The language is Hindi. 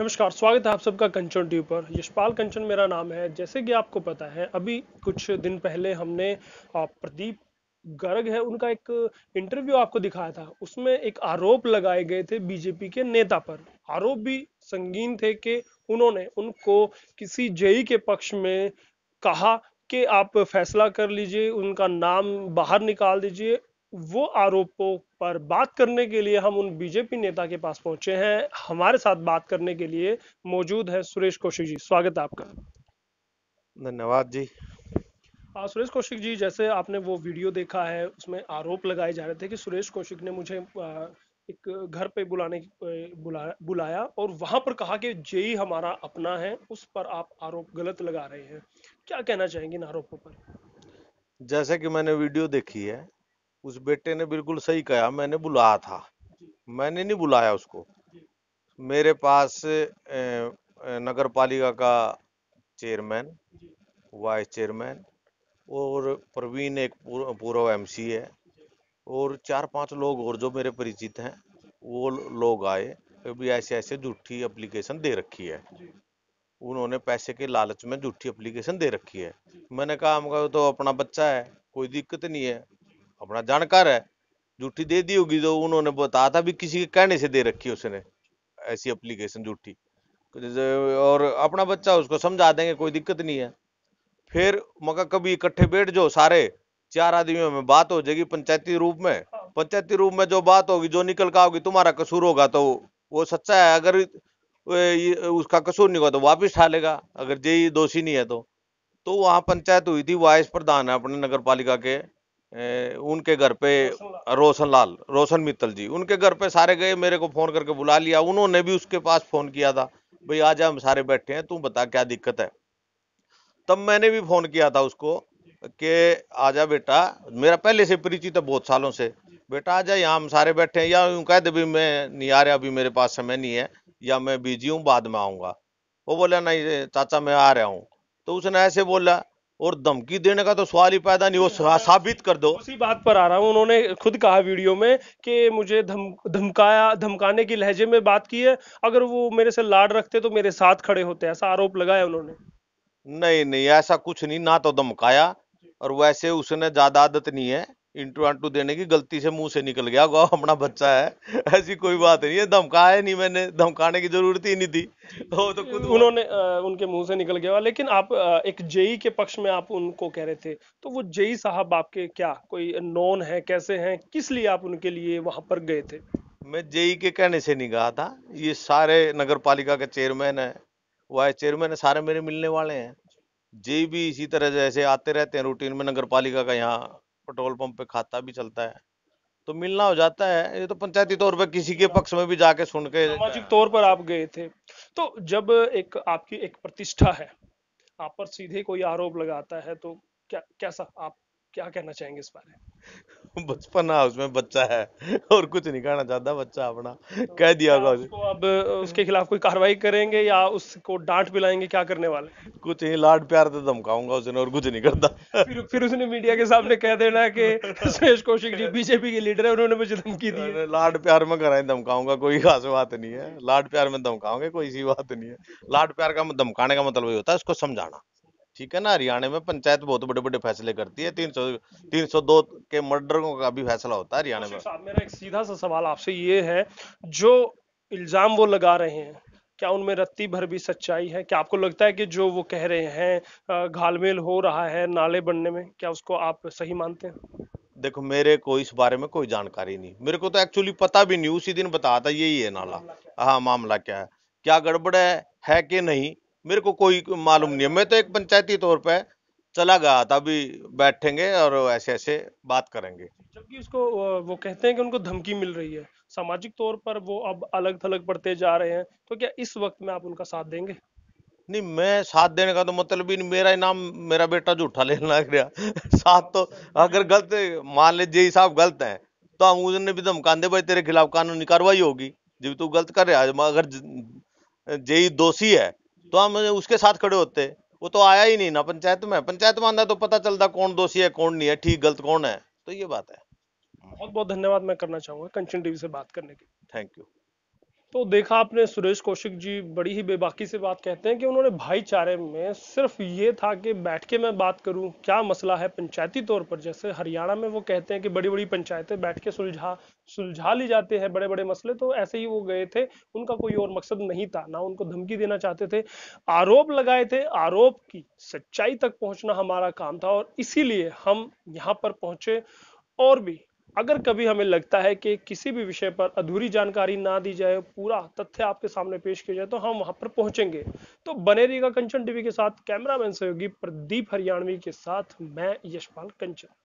नमस्कार स्वागत है आप सबका कंचन टी पर यशपाल कंचन मेरा नाम है जैसे कि आपको पता है अभी कुछ दिन पहले हमने प्रदीप गर्ग है उनका एक इंटरव्यू आपको दिखाया था उसमें एक आरोप लगाए गए थे बीजेपी के नेता पर आरोप भी संगीन थे कि उन्होंने उनको किसी जेई के पक्ष में कहा कि आप फैसला कर लीजिए उनका नाम बाहर निकाल दीजिए वो आरोपों पर बात करने के लिए हम उन बीजेपी नेता के पास पहुंचे हैं हमारे साथ बात करने के लिए मौजूद है सुरेश कौशिक जी स्वागत है आपका धन्यवाद जी आ, हाँ, सुरेश कौशिक जी जैसे आपने वो वीडियो देखा है उसमें आरोप लगाए जा रहे थे कि सुरेश कौशिक ने मुझे आ, एक घर पे बुलाने बुला, बुलाया और वहां पर कहा कि जेई हमारा अपना है उस पर आप आरोप गलत लगा रहे हैं क्या कहना चाहेंगे इन आरोपों पर जैसे कि मैंने वीडियो देखी है उस बेटे ने बिल्कुल सही कहा मैंने बुलाया था मैंने नहीं बुलाया उसको मेरे पास नगर पालिका का चेयरमैन वाइस चेयरमैन और प्रवीण एक पूर्व एमसी है और चार पांच लोग और जो मेरे परिचित हैं वो लोग आए अभी ऐसे ऐसे झूठी एप्लीकेशन दे रखी है उन्होंने पैसे के लालच में झूठी एप्लीकेशन दे रखी है मैंने कहा हमका तो अपना बच्चा है कोई दिक्कत नहीं है अपना जानकार है जूठी दे दी होगी तो उन्होंने बताया था भी किसी के कहने से दे रखी उसने ऐसी अप्लीकेशन जूठी और अपना बच्चा उसको समझा देंगे कोई दिक्कत नहीं है फिर मगर कभी इकट्ठे बैठ जाओ सारे चार आदमियों में बात हो जाएगी पंचायती रूप में पंचायती रूप में जो बात होगी जो निकल का होगी तुम्हारा कसूर होगा तो वो सच्चा है अगर उसका कसूर नहीं होगा तो वापिस ठा लेगा अगर जे दोषी नहीं है तो तो वहाँ पंचायत हुई थी वाइस प्रधान है अपने नगर पालिका के उनके घर पे रोशन लाल रोशन मित्तल जी उनके घर पे सारे गए मेरे को फ़ोन करके बुला लिया उन्होंने भी उसके पास फ़ोन किया था भाई आज हम सारे बैठे हैं तू बता क्या दिक्कत है तब मैंने भी फ़ोन किया था उसको कि आजा बेटा मेरा पहले से परिचित है बहुत सालों से बेटा आजा यहाँ हम सारे बैठे हैं या यूँ कह दे भी मैं नहीं आ रहा अभी मेरे पास समय नहीं है या मैं बिजी हूँ बाद में आऊँगा वो बोला नहीं चाचा मैं आ रहा हूँ तो उसने ऐसे बोला और धमकी देने का तो सवाल ही पैदा नहीं वो साबित कर दो उसी बात पर आ रहा हूँ उन्होंने खुद कहा वीडियो में कि मुझे धमकाया दम, धमकाने की लहजे में बात की है अगर वो मेरे से लाड रखते तो मेरे साथ खड़े होते ऐसा आरोप लगाया उन्होंने नहीं नहीं ऐसा कुछ नहीं ना तो धमकाया और वैसे उसने ज्यादा आदत नहीं है इंटू आंटू देने की गलती से मुंह से निकल गया गौ अपना बच्चा है ऐसी कोई बात नहीं है धमकाया नहीं मैंने धमकाने की जरूरत ही नहीं थी तो, तो खुद उन्होंने उनके मुंह से निकल गया लेकिन आप एक जेई के पक्ष में आप उनको कह रहे थे तो वो जेई साहब आपके क्या कोई नॉन है कैसे है किस लिए आप उनके लिए वहां पर गए थे मैं जेई के कहने से नहीं कहा था ये सारे नगर पालिका के चेयरमैन है वाइस चेयरमैन है सारे मेरे मिलने वाले हैं जेई भी इसी तरह जैसे आते रहते हैं रूटीन में नगर पालिका का यहाँ पेट्रोल पंप पे खाता भी चलता है तो मिलना हो जाता है ये तो पंचायती तौर पर किसी के पक्ष में भी जाके सुन के सामाजिक तौर पर आप गए थे तो जब एक आपकी एक प्रतिष्ठा है आप पर सीधे कोई आरोप लगाता है तो क्या कैसा आप क्या कहना चाहेंगे इस बारे में बचपन है उसमें बच्चा है और कुछ नहीं कहना चाहता बच्चा अपना तो कह दिया होगा तो उसको अब उसके खिलाफ कोई कार्रवाई करेंगे या उसको डांट पिलाएंगे क्या करने वाले कुछ नहीं लाड प्यार तो धमकाऊंगा उसने और कुछ नहीं करता फिर फिर उसने मीडिया के सामने कह देना कि सुरेश कौशिक जी बीजेपी के लीडर है उन्होंने मुझे धमकी दी लाड प्यार में कराए धमकाऊंगा कोई खास बात नहीं है लाड प्यार में धमकाऊंगे कोई सी बात नहीं है लाड प्यार का धमकाने का मतलब ये होता है उसको समझाना ठीक है ना हरियाणा में पंचायत बहुत बड़े बड़े फैसले करती है तीन सौ तीन सौ दो के मर्डरों का भी फैसला होता है हरियाणा में तो मेरा एक सीधा सा सवाल आपसे ये है जो इल्जाम वो लगा रहे हैं क्या उनमें रत्ती भर भी सच्चाई है क्या आपको लगता है कि जो वो कह रहे हैं घालमेल हो रहा है नाले बनने में क्या उसको आप सही मानते हैं देखो मेरे को इस बारे में कोई जानकारी नहीं मेरे को तो एक्चुअली पता भी नहीं उसी दिन बताता यही है नाला हाँ मामला क्या है क्या गड़बड़ है, है कि नहीं मेरे को कोई मालूम नहीं है मैं तो एक पंचायती तौर पर चला गया था अभी बैठेंगे और ऐसे ऐसे बात करेंगे जबकि उसको वो कहते हैं कि उनको धमकी मिल रही है सामाजिक तौर पर वो अब अलग थलग पड़ते जा रहे हैं तो क्या इस वक्त में आप उनका साथ देंगे नहीं मैं साथ देने का तो मतलब ही नहीं मेरा ही नाम मेरा बेटा झूठा लेना गया साथ तो अगर गलत मान ले लीजिए साहब गलत है तो हम उसने भी धमका दे भाई तेरे खिलाफ कानूनी कार्रवाई होगी जब तू गलत कर रहा है अगर जेई दोषी है तो हम उसके साथ खड़े होते वो तो आया ही नहीं ना पंचायत में पंचायत में आंदा तो पता चलता कौन दोषी है कौन नहीं है ठीक गलत कौन है तो ये बात है बहुत बहुत धन्यवाद मैं करना चाहूंगा कंचन टीवी से बात करने के थैंक यू तो देखा आपने सुरेश कौशिक जी बड़ी ही बेबाकी से बात कहते हैं कि उन्होंने भाईचारे में सिर्फ ये था कि बैठ के मैं बात करूं क्या मसला है पंचायती तौर पर जैसे हरियाणा में वो कहते हैं कि बड़ी बड़ी पंचायतें बैठ के सुलझा सुलझा ली जाते हैं बड़े बड़े मसले तो ऐसे ही वो गए थे उनका कोई और मकसद नहीं था ना उनको धमकी देना चाहते थे आरोप लगाए थे आरोप की सच्चाई तक पहुंचना हमारा काम था और इसीलिए हम यहाँ पर पहुंचे और भी अगर कभी हमें लगता है कि किसी भी विषय पर अधूरी जानकारी ना दी जाए पूरा तथ्य आपके सामने पेश किया जाए तो हम वहां पर पहुंचेंगे तो बने रहिएगा कंचन टीवी के साथ कैमरामैन सहयोगी प्रदीप हरियाणवी के साथ मैं यशपाल कंचन